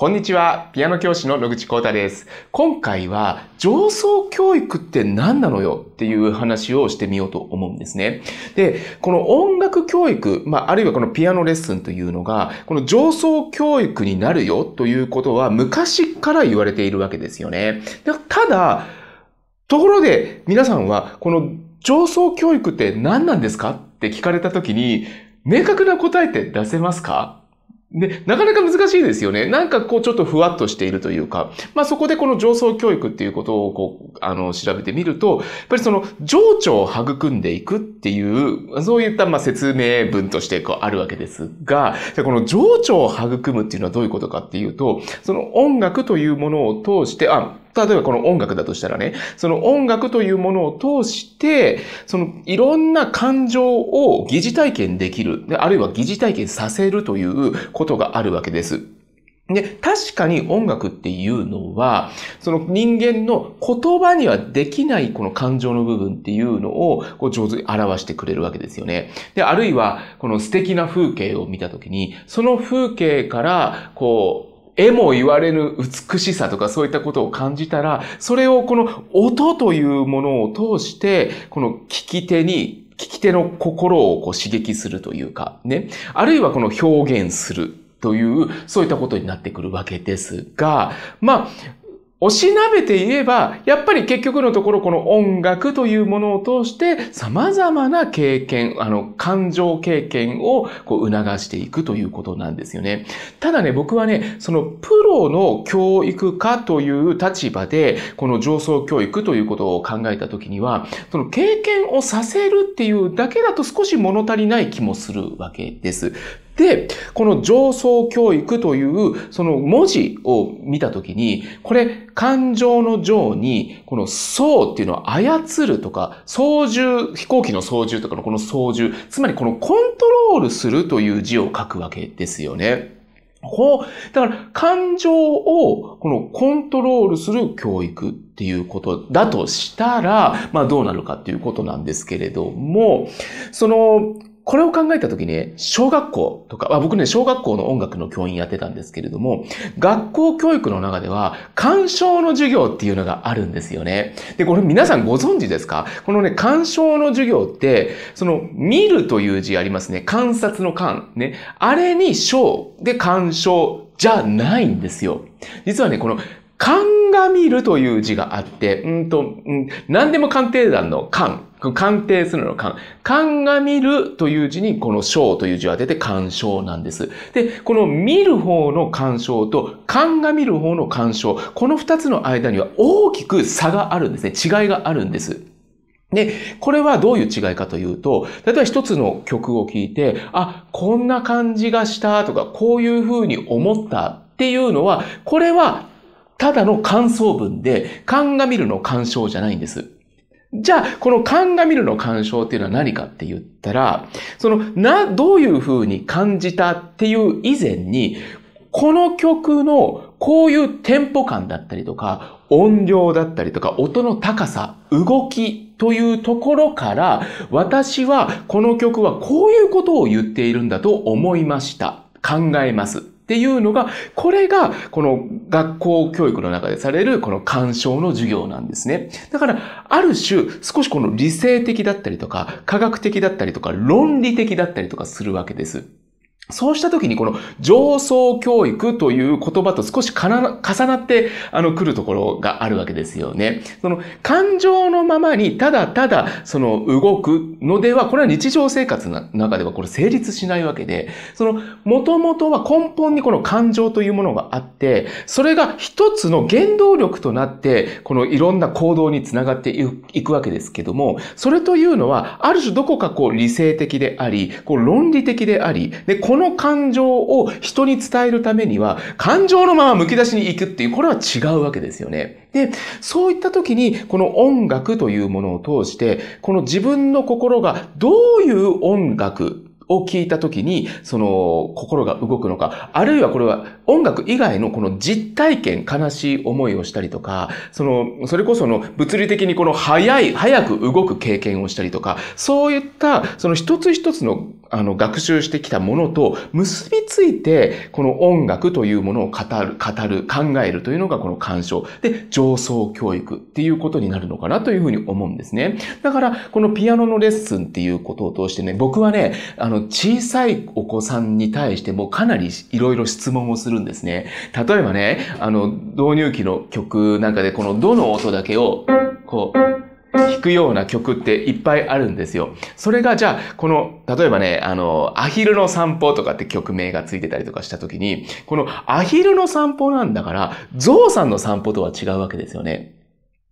こんにちは。ピアノ教師の野口光太です。今回は、上層教育って何なのよっていう話をしてみようと思うんですね。で、この音楽教育、まあ、あるいはこのピアノレッスンというのが、この上層教育になるよということは昔から言われているわけですよね。ただ、ところで皆さんは、この上層教育って何なんですかって聞かれた時に、明確な答えって出せますかで、なかなか難しいですよね。なんかこうちょっとふわっとしているというか、まあそこでこの上層教育っていうことをこう、あの、調べてみると、やっぱりその情緒を育んでいくっていう、そういったまあ説明文としてこうあるわけですが、じゃこの情緒を育むっていうのはどういうことかっていうと、その音楽というものを通して、あ、例えばこの音楽だとしたらね、その音楽というものを通して、そのいろんな感情を疑似体験できる、あるいは疑似体験させるということがあるわけです。で、確かに音楽っていうのは、その人間の言葉にはできないこの感情の部分っていうのをこう上手に表してくれるわけですよね。で、あるいはこの素敵な風景を見たときに、その風景からこう絵も言われぬ美しさとかそういったことを感じたら、それをこの音というものを通して、この聞き手に聞き手の心をこう刺激するというか、ね。あるいはこの表現するという、そういったことになってくるわけですが、まあ、おしなべて言えば、やっぱり結局のところこの音楽というものを通して様々な経験、あの、感情経験をこう促していくということなんですよね。ただね、僕はね、そのプロの教育家という立場で、この上層教育ということを考えたときには、その経験をさせるっていうだけだと少し物足りない気もするわけです。で、この上層教育という、その文字を見たときに、これ、感情の上に、この層っていうのは操るとか、操縦、飛行機の操縦とかのこの操縦、つまりこのコントロールするという字を書くわけですよね。こう、だから感情をこのコントロールする教育っていうことだとしたら、まあどうなるかっていうことなんですけれども、そのこれを考えた時に、小学校とか、まあ、僕ね、小学校の音楽の教員やってたんですけれども、学校教育の中では、鑑賞の授業っていうのがあるんですよね。で、これ皆さんご存知ですかこのね、鑑賞の授業って、その、見るという字ありますね。観察の観。ね。あれに小で鑑賞じゃないんですよ。実はね、この、らみるという字があって、うんと、うん、何でも鑑定団の鑑、鑑定するの鑑。鑑が見るという字にこの章という字を当てて鑑賞なんです。で、この見る方の鑑賞と鑑が見る方の鑑賞、この二つの間には大きく差があるんですね。違いがあるんです。で、これはどういう違いかというと、例えば一つの曲を聴いて、あ、こんな感じがしたとか、こういう風に思ったっていうのは、これはただの感想文で、が見るの鑑賞じゃないんです。じゃあ、このが見るの鑑賞っていうのは何かって言ったら、その、な、どういう風に感じたっていう以前に、この曲のこういうテンポ感だったりとか、音量だったりとか、音の高さ、動きというところから、私はこの曲はこういうことを言っているんだと思いました。考えます。っていうのが、これが、この学校教育の中でされる、この鑑賞の授業なんですね。だから、ある種、少しこの理性的だったりとか、科学的だったりとか、論理的だったりとかするわけです。そうした時にこの上層教育という言葉と少し重なってあの来るところがあるわけですよね。その感情のままにただただその動くのでは、これは日常生活の中ではこれ成立しないわけで、そのもともとは根本にこの感情というものがあって、それが一つの原動力となって、このいろんな行動につながっていくわけですけども、それというのはある種どこかこう理性的であり、こう論理的であり、で、ここの感情を人に伝えるためには、感情のままむき出しに行くっていう、これは違うわけですよね。で、そういった時に、この音楽というものを通して、この自分の心がどういう音楽を聞いたときに、その、心が動くのか、あるいはこれは音楽以外のこの実体験、悲しい思いをしたりとか、その、それこその物理的にこの早い、早く動く経験をしたりとか、そういった、その一つ一つのあの、学習してきたものと結びついて、この音楽というものを語る、語る、考えるというのがこの鑑賞。で、上層教育っていうことになるのかなというふうに思うんですね。だから、このピアノのレッスンっていうことを通してね、僕はね、あの、小さいお子さんに対してもかなりいろいろ質問をするんですね。例えばね、あの、導入期の曲なんかでこのどの音だけを、こう、弾くような曲っていっぱいあるんですよ。それがじゃあ、この、例えばね、あの、アヒルの散歩とかって曲名がついてたりとかした時に、このアヒルの散歩なんだから、ゾウさんの散歩とは違うわけですよね。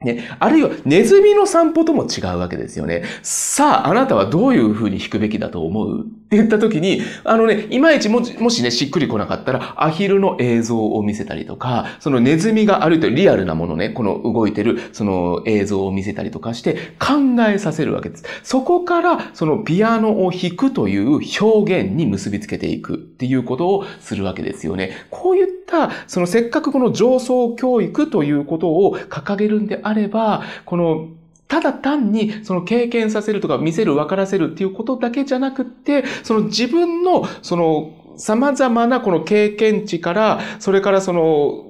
ね、あるいはネズミの散歩とも違うわけですよね。さあ、あなたはどういうふうに弾くべきだと思うって言った時に、あのね、いまいちもしね、しっくりこなかったら、アヒルの映像を見せたりとか、そのネズミがというリアルなものね、この動いてる、その映像を見せたりとかして考えさせるわけです。そこから、そのピアノを弾くという表現に結びつけていくっていうことをするわけですよね。こういっが、そのせっかくこの上層教育ということを掲げるんであれば、このただ単にその経験させるとか見せる、分からせるっていうことだけじゃなくって、その自分のその様々なこの経験値から、それからその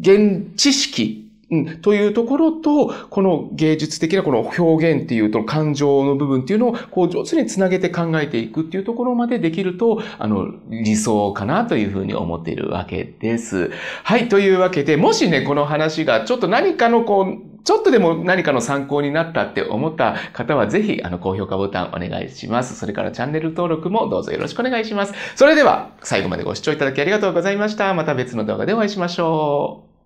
現知識うん、というところと、この芸術的なこの表現っていうと感情の部分っていうのをこう上手につなげて考えていくっていうところまでできると、あの、理想かなというふうに思っているわけです。はい、というわけで、もしね、この話がちょっと何かのこう、ちょっとでも何かの参考になったって思った方は、ぜひ、あの、高評価ボタンお願いします。それからチャンネル登録もどうぞよろしくお願いします。それでは、最後までご視聴いただきありがとうございました。また別の動画でお会いしましょう。